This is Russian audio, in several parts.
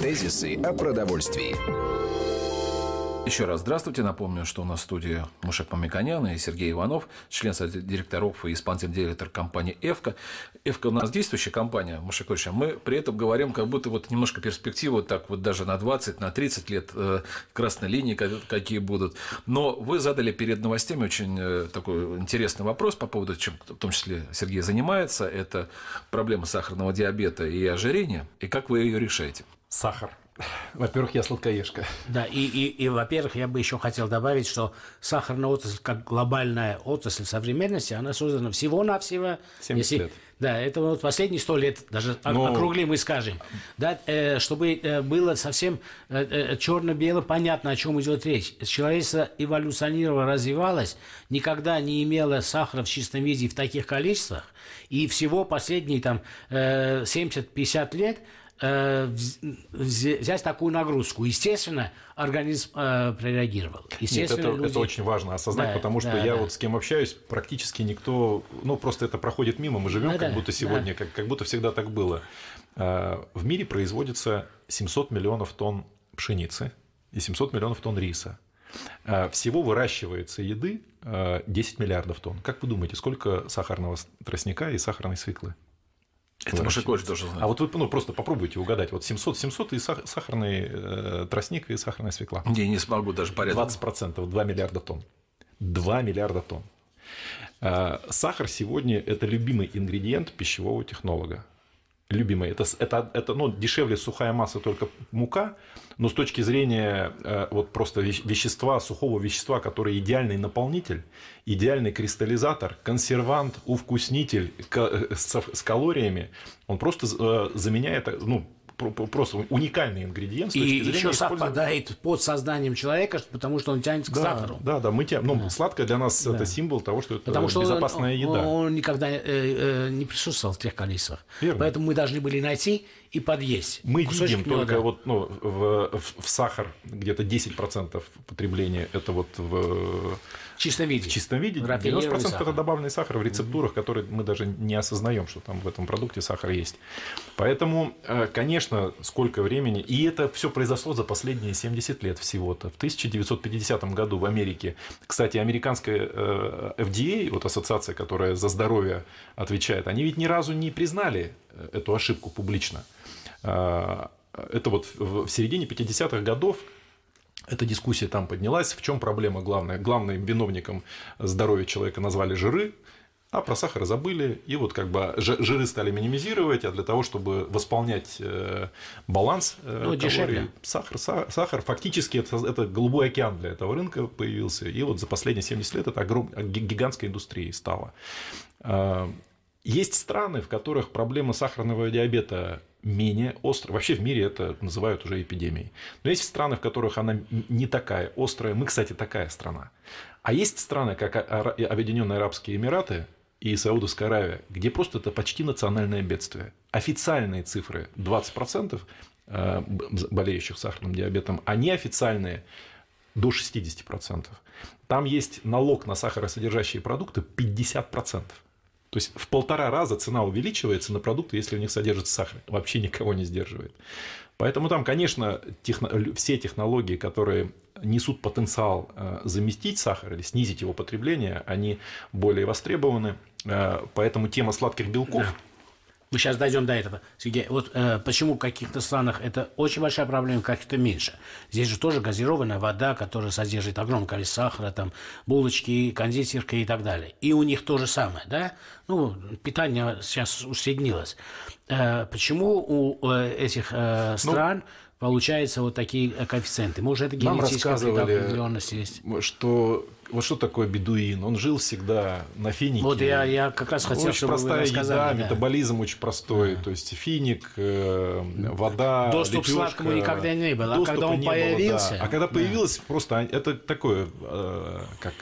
Тезисы о продовольствии. Еще раз здравствуйте. Напомню, что у нас в студии Мушек Мамиканян и Сергей Иванов, член совета директоров и исполнительный директор компании «Эвка». «Эвка» у нас действующая компания, Мушек Ильич, а мы при этом говорим как будто вот немножко перспективу, так вот даже на 20, на 30 лет э, красной линии какие будут. Но вы задали перед новостями очень э, такой интересный вопрос по поводу, чем в том числе Сергей занимается. Это проблема сахарного диабета и ожирения. И как вы ее решаете? Сахар. Во-первых, я сладкоежка. Да, и, и, и во-первых, я бы еще хотел добавить, что сахарная отрасль, как глобальная отрасль современности, она создана всего-навсего... 70 если, лет. Да, это вот последние сто лет, даже Но... Ну. округлим и скажем. Да, э, чтобы э, было совсем э, э черно-бело понятно, о чем идет речь. Человечество эволюционировало, развивалось, никогда не имело сахара в чистом виде в таких количествах, и всего последние там э, 70-50 лет э, взять такую нагрузку. Естественно, организм э, прореагировал. Естественно, Нет, это, люди... это очень важно осознать, да, потому что да, я да. вот с кем общаюсь, практически никто, ну просто это проходит мимо, мы живем ну, как да, будто сегодня, да. как, как будто всегда так было. Э, в мире производится 700 миллионов тонн пшеницы и 700 миллионов тонн риса. Э, всего выращивается еды 10 э, миллиардов тонн. Как вы думаете, сколько сахарного тростника и сахарной свеклы? Это Маша Ковач тоже знает. А вот вы ну, просто попробуйте угадать. Вот 700, 700 и сахарный э, тростник и сахарная свекла. Не, не смогу даже порядок. 20%, 2 миллиарда тонн. 2 миллиарда тонн. Э, сахар сегодня – это любимый ингредиент пищевого технолога любимый. Это, это, это ну, дешевле сухая масса, только мука, но с точки зрения э, вот просто вещества, сухого вещества, который идеальный наполнитель, идеальный кристаллизатор, консервант, увкуснитель э, с, калориями, он просто э, заменяет ну, просто уникальный ингредиент. и еще совпадает под сознанием человека, потому что он тянется к сахару. Да, да, мы тянем. Ну, да. сладкое для нас да. это символ того, что это потому что безопасная он, еда. Он никогда э, э, не присутствовал в тех количествах. Верно. Поэтому мы должны были найти и подъесть. Мы Кусочек видим только меда. вот ну, в, в, в сахар где-то 10% потребления это вот в чистом виде. В чистом виде. 90% сахар. это добавленный сахар в рецептурах, mm-hmm. которые мы даже не осознаем, что там в этом продукте сахар есть. Поэтому, э, конечно, конечно, сколько времени. И это все произошло за последние 70 лет всего-то. В 1950 году в Америке, кстати, американская FDA, э, вот ассоциация, которая за здоровье отвечает, они ведь ни разу не признали э, эту ошибку публично. Э, это вот в середине 50-х годов эта дискуссия там поднялась. В чем проблема главная? Главным виновником здоровья человека назвали жиры, а про сахар забыли, и вот как бы жиры стали минимизировать, а для того, чтобы восполнять э, баланс э, ну, калорий, дешевле. сахар, сахар, сахар фактически это, это голубой океан для этого рынка появился, и вот за последние 70 лет это огром, гигантской индустрией стало. А, есть страны, в которых проблема сахарного диабета менее острая. Вообще в мире это называют уже эпидемией. Но есть страны, в которых она не такая острая. Мы, кстати, такая страна. А есть страны, как а, Объединенные Арабские Эмираты, и Саудовская Аравия, где просто это почти национальное бедствие. Официальные цифры 20% э, болеющих сахарным диабетом, они а официальные до 60%. Там есть налог на сахаросодержащие продукты 50%. То есть в полтора раза цена увеличивается на продукты, если у них содержится сахар. Вообще никого не сдерживает. Поэтому там, конечно, техно... все технологии, которые несут потенциал э, заместить сахар или снизить его потребление, они более востребованы. Э, поэтому тема сладких белков мы сейчас дойдем до этого. Сергей, вот э, почему в каких-то странах это очень большая проблема, каких то меньше. Здесь же тоже газированная вода, которая содержит огромное количество сахара, там, булочки, кондитерка и так далее. И у них то же самое, да? Ну, питание сейчас усреднилось. Э, почему у э, этих э, ну, стран... Ну получаются вот такие э, коэффициенты. Может, это генетическая определенность есть? что вот что такое бедуин? Он жил всегда на финике. Вот я, я как раз хотел, очень чтобы простая вы еда, да. метаболизм очень простой. Да. То есть финик, э, вода, Доступ лепешка, к сладкому никогда не а было. А когда он появился... Было, да. А когда появился, да. просто это такое, э, как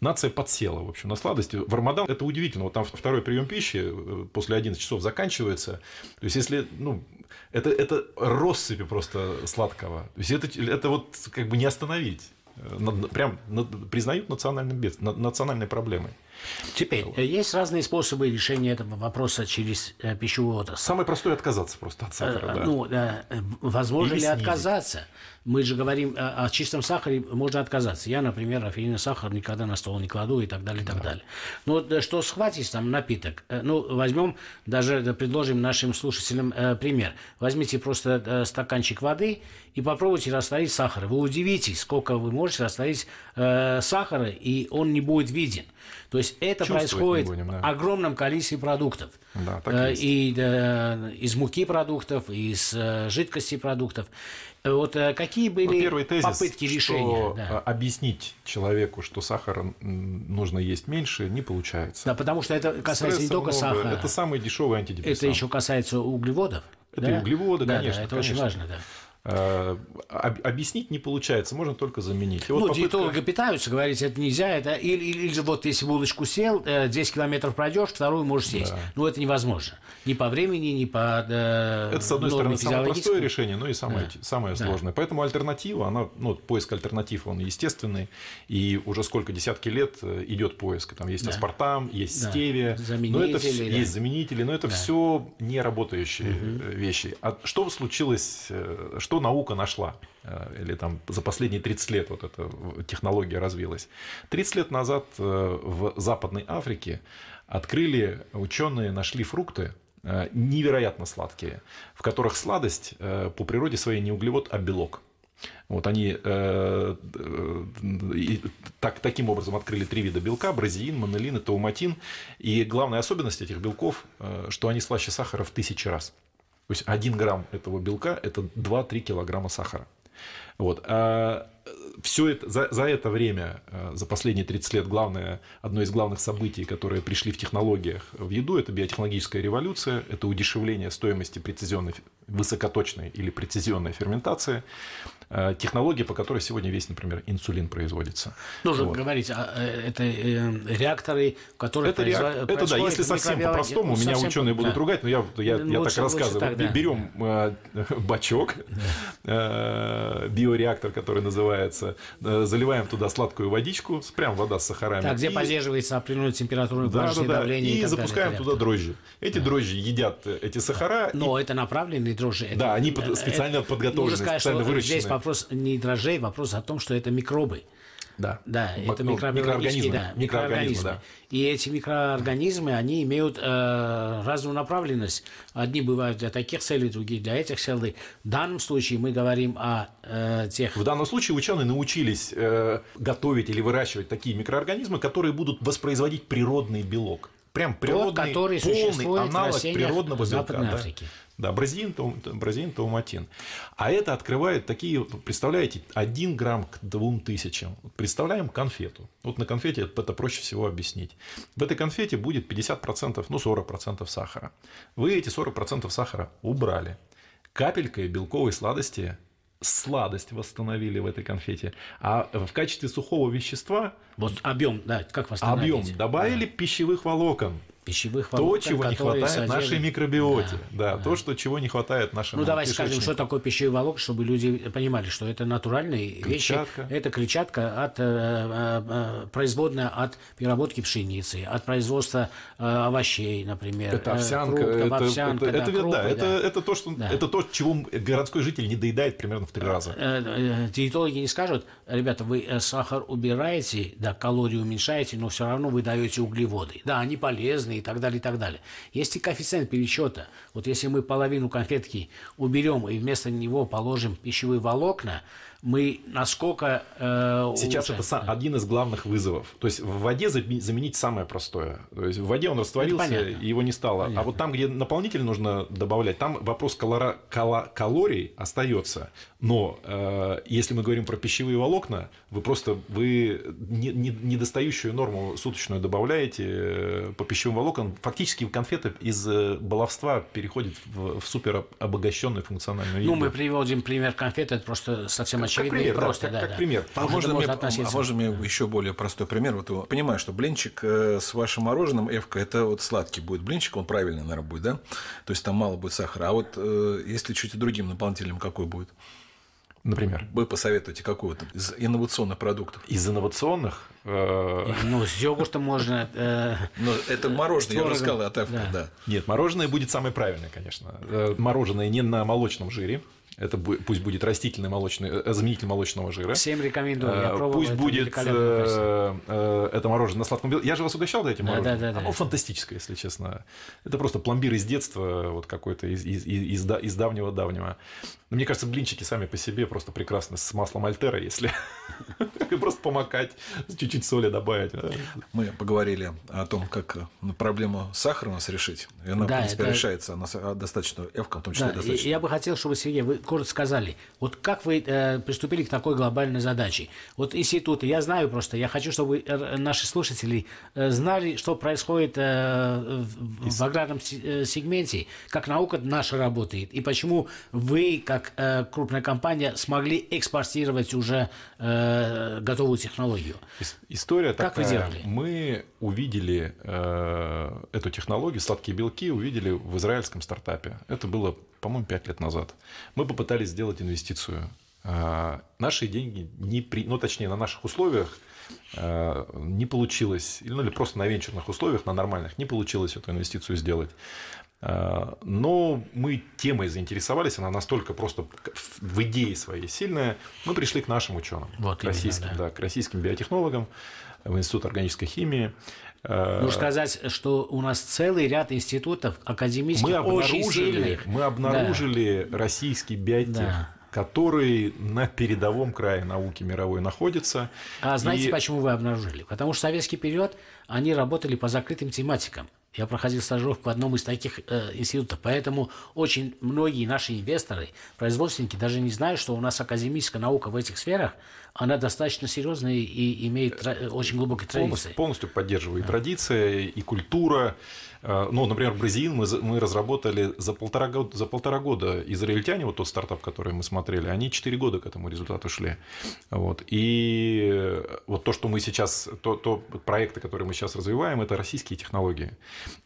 нация подсела, в общем, на сладости. В Рамадан это удивительно. Вот там второй прием пищи э, после 11 часов заканчивается. То есть, если, ну, это, это россыпи просто сладкого. То есть, это, это вот как бы не остановить прям признают национальным бед, национальной проблемой. Теперь, э, есть разные способы решения этого вопроса через э, пищевую отрасль. Самый простой – отказаться просто от сахара. Э, да. Ну, возможно Или ли снизить. отказаться? Мы же говорим о чистом сахаре, можно отказаться. Я, например, рафинированный сахар никогда на стол не кладу и так далее, и так да. далее. Но ну, что схватить там напиток? Ну, возьмем, даже предложим нашим слушателям пример. Возьмите просто стаканчик воды и попробуйте растворить сахар. Вы удивитесь, сколько вы можете растворить сахара, и он не будет виден. То есть есть это происходит будем, да. огромном количестве продуктов. Да, так э, есть. И да, э, из муки продуктов, из э, жидкости продуктов. Вот какие ну, были первый тезис, попытки решения? Что да. Объяснить человеку, что сахара нужно есть меньше, не получается. Да, потому что это касается Стресса не только много. сахара. Это самый дешевый антидепрессант. Это еще касается углеводов. Это да? и углеводы, да, конечно. Да, это конечно. очень важно, да. Э, объяснить не получается, можно только заменить. И вот ну, попытка... диетологи питаются, говорить это нельзя, это или, или, или вот если булочку сел, 10 э, километров пройдешь, вторую можешь съесть. Да. Ну, это невозможно. Ни по времени, ни по э, Это, с одной стороны, самое простое решение, но и самое, да. самое да. сложное. Поэтому альтернатива, она, ну, поиск альтернатив, он естественный, и уже сколько, десятки лет э, идет поиск. Там есть да. аспартам, есть да. стевия, заменители, но это все, да. есть заменители, но это да. все не работающие угу. вещи. А что случилось, что что наука нашла, э, или там за последние 30 лет вот эта технология развилась. 30 лет назад э, в Западной Африке открыли ученые, нашли фрукты, э, невероятно сладкие, в которых сладость по природе своей не углевод, а белок. Вот они э, э, так, таким образом открыли три вида белка – бразеин, монелин и тауматин. И главная особенность этих белков, э, что они слаще сахара в тысячи раз. То есть 1 грамм этого белка – это 2-3 килограмма сахара. Вот. А все это, за, за это время, э, за последние 30 лет, главное, одно из главных событий, которые пришли в технологиях в еду, это биотехнологическая революция, это удешевление стоимости прецизионной, высокоточной или прецизионной ферментации, э, технологии, по которой сегодня весь, например, инсулин производится. Нужно вот. говорить, а, э, это реакторы, которые это, производ... это да, если совсем по-простому, ну, совсем... меня ученые будут да. ругать, но я, я, я ну, так рассказываю. так, да. Берем да. бачок, биореактор, который называется. Э, заливаем туда сладкую водичку, прям вода с сахарами. Так, где и... поддерживается определенную температуру, да, да, да. давление. И, и запускаем далее, туда дрожжи. Эти да. дрожжи едят э, эти сахара. Но и... это направленные дрожжи. Это... Да, они э, специально это... подготовлены, сказать, специально выращены. Здесь вопрос не дрожжей, вопрос о том, что это микробы. Да, да это ну, микроорганизмы. Да, микроорганизмы, микроорганизмы. Да. И эти микроорганизмы, они имеют э, разную направленность. Одни бывают для таких целей, другие для этих целей. В данном случае мы говорим о э, тех... В данном случае ученые научились э, готовить или выращивать такие микроорганизмы, которые будут воспроизводить природный белок прям природный, Тот, который полный аналог природного белка. Да? Африки. Да, бразилин, бразилин тауматин. А это открывает такие, представляете, 1 грамм к 2000. Представляем конфету. Вот на конфете это проще всего объяснить. В этой конфете будет 50%, ну 40% сахара. Вы эти 40% сахара убрали. Капелькой белковой сладости сладость восстановили в этой конфете, а в качестве сухого вещества вот объем, да, как восстановить? объем добавили да. пищевых волокон пищевых волокон. То, чего не хватает содержат... нашей микробиоте. Да, да, да, то, что чего не хватает нашему Ну, давай кишечнику. скажем, что такое пищевые волокна, чтобы люди понимали, что это натуральные клетчатка. вещи. Это клетчатка, от, э, э, э, производная от переработки пшеницы, от производства овощей, например. Это овсянка. Фруктов, это, овсянка, это, да, это, крупы, да, да. это то, что, да. это то, чего городской житель не доедает примерно в три раза. Диетологи не скажут, ребята, вы сахар убираете, да, калории уменьшаете, но все равно вы даете углеводы. Да, они полезны, и так далее, и так далее. Есть и коэффициент пересчета. Вот если мы половину конфетки уберем и вместо него положим пищевые волокна, мы насколько... Э, Сейчас уже... это сам, один из главных вызовов. То есть в воде заменить самое простое. То есть в воде он растворился, и его не стало. Понятно. А вот там, где наполнитель нужно добавлять, там вопрос колора... кала... калорий остается. Но э, если мы говорим про пищевые волокна, вы просто вы недостающую не, не норму суточную добавляете э, по пищевым волокнам. Фактически конфеты из э, баловства переходят в, в супер обогащенную функциональную еду. Ну, мы приводим пример конфеты, это просто совсем очевидно как пример, просто. Да, да, как, да. пример. А можно, можно, мне, а можно мне еще более простой пример? Вот его, понимаю, что блинчик э, с вашим мороженым, Эвка, это вот сладкий будет блинчик, он правильный, наверное, будет, да? То есть там мало будет сахара. А вот э, если чуть другим наполнителем, какой будет? Например? Вы посоветуете какой то из инновационных продуктов? Из инновационных? Э, ну, с йогуртом можно... Но ну, это мороженое, я уже сказал, от да. Нет, мороженое будет самое правильное, конечно. Мороженое не на молочном жире, это пусть будет растительный молочный, э, заменитель молочного жира. Всем рекомендую. Я э, пробовал, пусть это будет э, это мороженое на сладком белке. Я же вас угощал да, этим да, мороженым. Да, да, Оно да. фантастическое, если честно. Это просто пломбир из детства, вот какой-то из, из, из, из давнего-давнего. мне кажется, блинчики сами по себе просто прекрасно с маслом альтера, если просто помакать, чуть-чуть соли добавить. Мы поговорили о том, как проблему с сахаром нас решить. И она, в принципе, решается. Она достаточно, Эвка, в том числе достаточно. Я бы хотел, чтобы, Сергей, вы коротко сказали, вот как вы э, приступили к такой глобальной задаче? Вот институты, я знаю просто, я хочу, чтобы э, наши слушатели э, знали, что происходит э, в, в аграрном э, сегменте, как наука наша работает, и почему вы, как э, крупная компания, смогли экспортировать уже э, готовую технологию. История как такая. Вы делали? Мы увидели э, эту технологию, сладкие белки, увидели в израильском стартапе. Это было, по-моему, 5 лет назад. Мы пытались сделать инвестицию. А, наши деньги не при... ну точнее на наших условиях а, не получилось, ну или просто на венчурных условиях, на нормальных, не получилось эту инвестицию сделать. А, но мы темой заинтересовались, она настолько просто в идее своей сильная, мы пришли к нашим ученым, вот к, именно, российским, да. Да, к российским биотехнологам в Институт органической химии. Ну, сказать, что у нас целый ряд институтов академических мы обнаружили, очень сильных. Мы обнаружили да. российский биотех. Да который на передовом крае науки мировой находится. А знаете, и... почему вы обнаружили? Потому что в советский период они работали по закрытым тематикам. Я проходил стажировку в одном из таких э, институтов, поэтому очень многие наши инвесторы, производственники даже не знают, что у нас академическая наука в этих сферах она достаточно серьезная и имеет очень глубокие традиции. Полностью, полностью поддерживаю и традиция, и культура. Э, ну, например, Бразилин мы, мы разработали за полтора, года, за полтора года. Израильтяне, вот тот стартап, который мы смотрели, они 4 года к этому результату шли. Вот. И э, вот то, что мы сейчас, то, то проекты, которые мы сейчас развиваем, это российские технологии.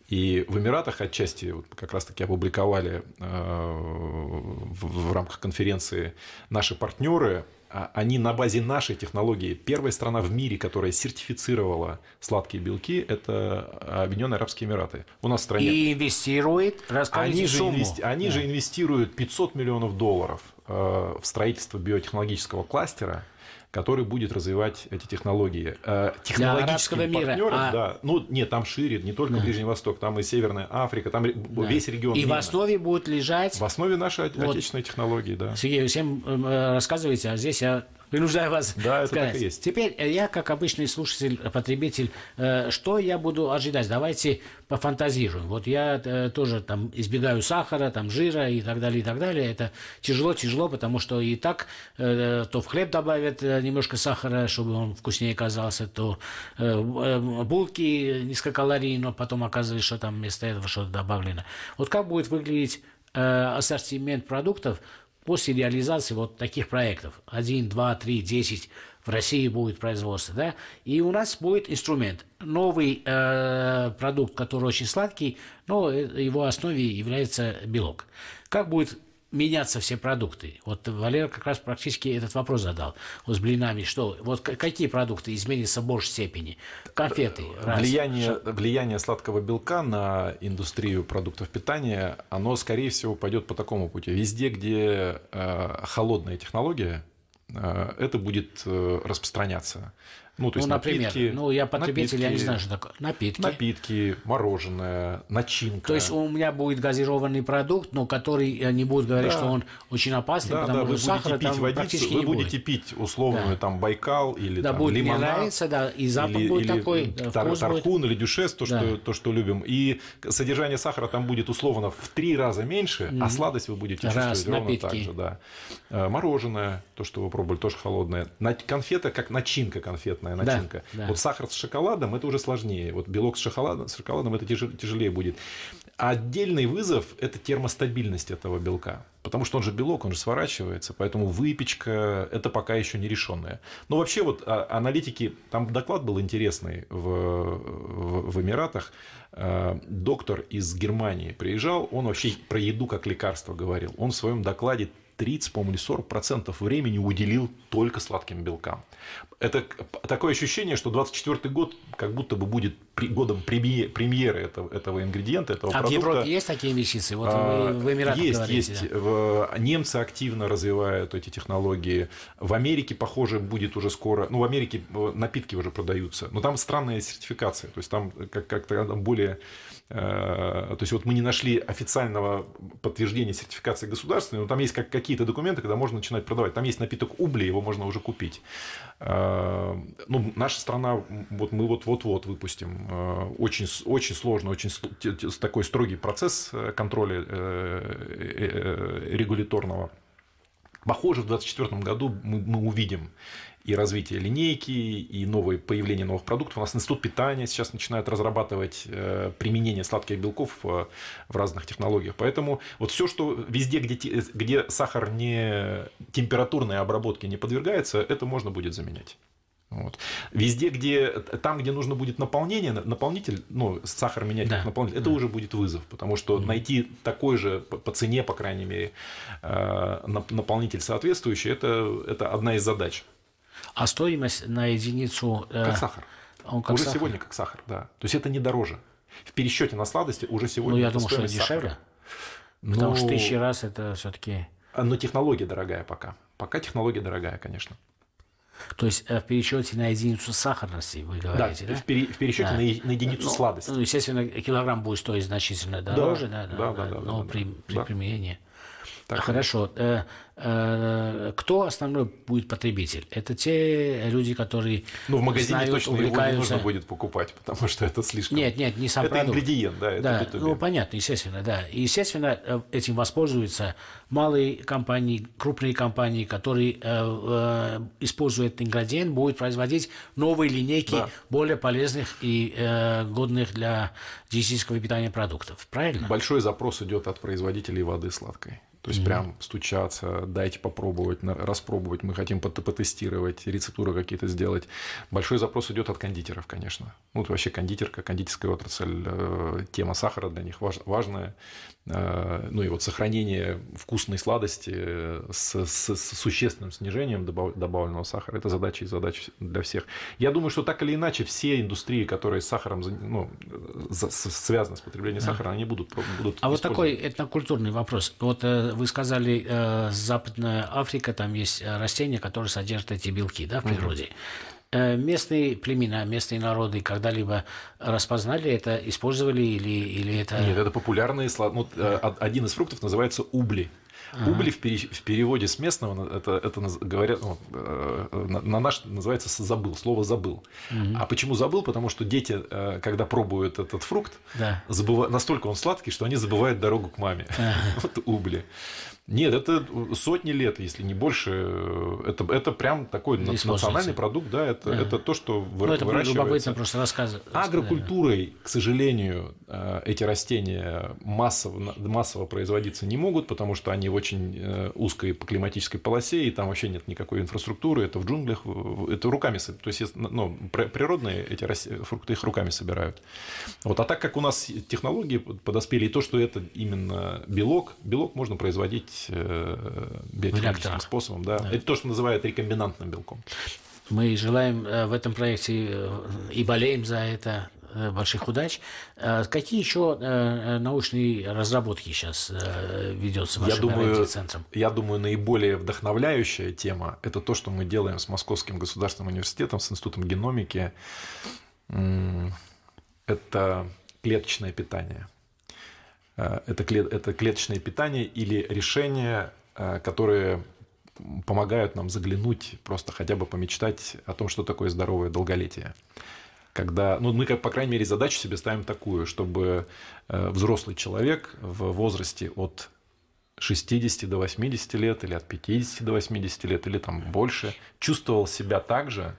И в Эмиратах отчасти вот как раз-таки опубликовали э, в, в рамках конференции наши партнеры а они на базе нашей технологии. Первая страна в мире, которая сертифицировала сладкие белки, это а, Объединенные Арабские Эмираты. У нас в стране. И инвестирует, они же, сумму. Инвести... они да. же инвестируют 500 миллионов долларов э, в строительство биотехнологического кластера который будет развивать эти технологии. Э, Технологических мира, а... да. Ну, нет, там шире, не только Ближний Восток, там и Северная Африка, там да. весь регион. И мира. в основе будут лежать... В основе наши вот. отечественные технологии, да. Сергей, вы всем э, э, рассказываете, а здесь я Принуждаю вас. Да, это так и есть. Теперь я, как обычный слушатель, потребитель, э, что я буду ожидать? Давайте пофантазируем. Вот я э, тоже там избегаю сахара, там жира и так далее, и так далее. Это тяжело-тяжело, потому что и так э, то в хлеб добавят немножко сахара, чтобы он вкуснее казался, то булки низкокалорийные, но потом оказывается, что там вместо этого что-то добавлено. Вот как будет выглядеть ассортимент продуктов, после реализации вот таких проектов, 1, 2, 3, 10 в России будет производство, да, и у нас будет инструмент. Новый э, продукт, который очень сладкий, но э, его основе является белок. Как будет меняться все продукты. Вот Валера как раз практически этот вопрос задал. Вот с блинами что? Вот какие продукты изменятся в большей степени? Конфеты. Раз. Влияние, влияние сладкого белка на индустрию продуктов питания, оно, скорее всего, пойдет по такому пути. Везде, где э, холодная технология, э, это будет э, распространяться. Ну, то есть ну, например, напитки, ну, я потребитель, напитки, я не знаю, что такое. Напитки. Напитки, мороженое, начинка. То есть у меня будет газированный продукт, но который э, не будет говорить, да. что он очень опасный, да, потому да, что вы сахара будете пить там водицу, практически вы не будете будет. пить условную да. там Байкал или да, там, будет, лимонад. Мне нравится, да, и запах или, будет или такой, э, тар, вкус тархун будет. или дюшес, то, да. что, то, что любим. И содержание сахара там будет условно в три раза меньше, mm-hmm. а сладость вы будете Раз, чувствовать напитки. ровно так же. Да. Э, мороженое, то, что вы пробовали, тоже холодное. Конфета, как начинка конфетная сахарная начинка. Да, да. Вот сахар с шоколадом это уже сложнее. Вот белок с шоколадом, с шоколадом это тяжелее будет. отдельный вызов это термостабильность этого белка. Потому что он же белок, он же сворачивается, поэтому выпечка это пока еще не решенная. Но вообще вот а, аналитики, там доклад был интересный в, в, в Эмиратах. А, доктор из Германии приезжал, он вообще про еду как лекарство говорил. Он в своем докладе 30, по-моему, или 40% времени уделил только сладким белкам. Это такое ощущение, что 24 год как будто бы будет годом премьеры этого, этого ингредиента, этого а продукта. А в Европе есть такие вещицы? Вот вы, а, в Эмиратах Есть, говорите, есть. Да? Немцы активно развивают эти технологии. В Америке, похоже, будет уже скоро... Ну, в Америке э, напитки уже продаются. Но там странная сертификация. То есть, там как-то более Э, то есть вот мы не нашли официального подтверждения сертификации государственной, но там есть как, какие-то документы, когда можно начинать продавать. Там есть напиток убли, его можно уже купить. Э, ну, наша страна, вот мы вот-вот-вот выпустим. Э, очень, очень сложно, очень такой строгий процесс контроля регуляторного. Похоже, в 2024 году мы, мы увидим и развитие линейки, и новые, появление новых продуктов. У нас институт питания сейчас начинает разрабатывать э, применение сладких белков э, в разных технологиях. Поэтому вот все, что везде, где, где сахар не температурной обработки не подвергается, это можно будет заменять. Вот. Везде, где там, где нужно будет наполнение, наполнитель, ну, сахар менять да. как наполнитель, это да. уже будет вызов, потому что да. найти такой же по цене, по крайней мере, э, наполнитель соответствующий, это, это одна из задач. А стоимость на единицу... Э, как сахар. Он как уже сахар. сегодня как сахар, да. То есть это не дороже. В пересчете на сладости уже ну, сегодня... Ну, я думаю, что дешевле. Но... Потому что ну, тысячи раз это все-таки... А, но технология дорогая пока. Пока технология дорогая, конечно. То есть э, в пересчете на единицу сахарности вы говорите, да? да? В, пере, в пересчете да. на, единицу ну, сладости. Ну, естественно, килограмм будет стоить значительно дороже, да, да, да, да, да, да но да, при, да. при применении. Так, а Хорошо. Э, Э, кто основной будет потребитель? Это те люди, которые Ну, в магазине знают, точно увлекаются... его не нужно будет покупать, потому что это слишком... Нет, нет, не сам это продукт. ингредиент, да, да, битубин. Ну, понятно, естественно, да. И, естественно, э, этим воспользуются малые компании, крупные компании, которые, э, используя этот ингредиент, будут производить новые линейки да. более полезных и годных для диетического питания продуктов. Правильно? Большой запрос идет от производителей воды сладкой. То есть mm-hmm. прям стучаться, дайте попробовать, распробовать, мы хотим потестировать, рецептуры какие-то сделать. Большой запрос идет от кондитеров, конечно. Ну, это вообще кондитерка, кондитерская отрасль, э, тема сахара для них важная. Э, ну и вот сохранение вкусной сладости э, с, с, с существенным снижением добавленного сахара – это задача и задача для всех. Я думаю, что так или иначе все индустрии, которые с сахаром ну, связаны с потреблением сахара, они будут, будут А вот такой этнокультурный вопрос. Вот э, вы сказали, Западная Африка, там есть растения, которые содержат эти белки да, в природе. Угу. Э, местные племена, местные народы когда-либо распознали это, использовали или, или это... Нет, это популярные слова. Ну, э, один из фруктов называется убли. Ага. Угли в, пере, в переводе с местного это, это говорят, ну, э, на, на наш называется забыл, слово забыл. Угу. А почему забыл? Потому что дети, э, когда пробуют этот фрукт, да. забыва... настолько он сладкий, что они забывают дорогу к маме. Ага. Вот убли Нет, это сотни лет, если не больше. Э, это, это прям такой Здесь национальный продукт, да, это, ага. это то, что вы, ну, это любопытно просто рассказывать. Агрокультурой, к сожалению, эти растения массово, массово производиться не могут, потому что они его очень э, узкой по климатической полосе, и там вообще нет никакой инфраструктуры, это в джунглях, это руками, то есть ну, природные эти фрукты их руками собирают. Вот, а так как у нас технологии подоспели, и то, что это именно белок, белок можно производить э, биотехническим способом, да. да. это то, что называют рекомбинантным белком. Мы желаем э, в этом проекте и болеем за это Э, больших удач. Э, какие еще э, научные разработки сейчас ведется вашим я думаю, центром? Я думаю, наиболее вдохновляющая тема – это то, что мы делаем с Московским государственным университетом, с Институтом геномики. Это клеточное питание. Это, клет, это клеточное питание или решения, которые помогают нам заглянуть, просто хотя бы помечтать о том, что такое здоровое долголетие когда, ну, мы, как по крайней мере, задачу себе ставим такую, чтобы э, взрослый человек в возрасте от 60 до 80 лет или от 50 до 80 лет или там больше чувствовал себя так же,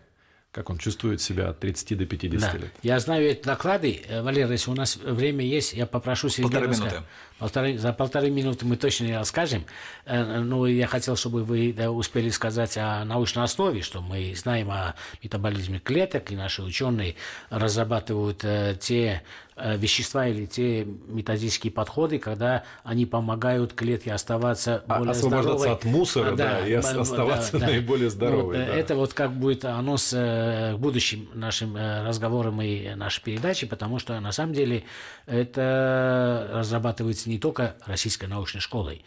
как он чувствует себя от 30 до 50 да. лет. Я знаю эти доклады. Э, Валера, если у нас время есть, я попрошу Сергея Полторы минуты. Полторы, за полторы минуты мы точно не расскажем. Э, Но ну, я хотел, чтобы вы успели сказать о научной основе, что мы знаем о метаболизме клеток, и наши ученые разрабатывают э, те Э, вещества или те методические подходы, когда они помогают клетке оставаться а более Освобождаться здоровой. от мусора, а, да, да, и оставаться да, наиболее здоровой. Ну, да. Это вот как будет оно с э, будущим нашим разговором и нашей передачей, потому что на самом деле это разрабатывается не только российской научной школой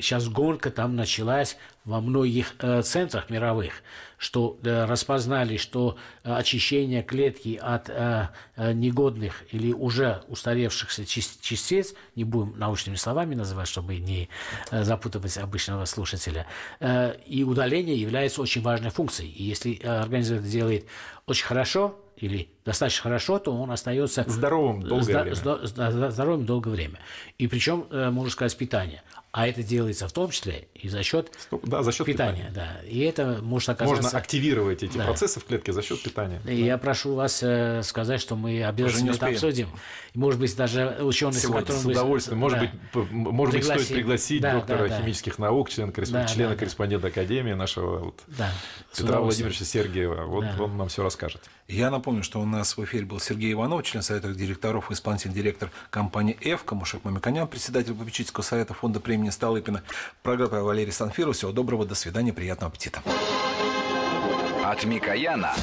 сейчас э, гонка там началась во многих э, центрах мировых, что э, распознали, что очищение клетки от негодных или уже устаревшихся частиц, не будем научными словами называть, чтобы не запутывать обычного слушателя, и удаление является очень важной функцией. И если организм это делает очень хорошо или достаточно хорошо, то он остается здоровым долгое зда- время. Зда- здоровым долгое время. И причем, э, можно сказать, питание. А это делается в том числе и за счет, Стоп, да, за счет питания, питания. Да. И это может оказаться... Можно активировать эти да. процессы в клетке за счет питания. И да. я прошу вас э, сказать, что мы обязательно это обсудим. Может быть, даже ученые, Сегодня, с которыми... С удовольствием. Может, да. быть, может Пригласи... быть, стоит пригласить да, доктора да, да. химических наук, член корреспондента, да, члена да, корреспондента Академии нашего вот, да, Петра Владимировича Сергеева. Вот да. он нам все расскажет. Я напомню, что у нас в эфире был Сергей Иванов, член Совета директоров, исполнительный директор компании «Эвка», Мушек Мамиканян, председатель попечительского совета фонда премии Столыпина. Программа Валерий Санфиров. Всего доброго, до свидания, приятного аппетита. От Микояна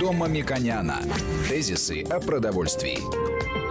до Мамиконяна. Тезисы о продовольствии.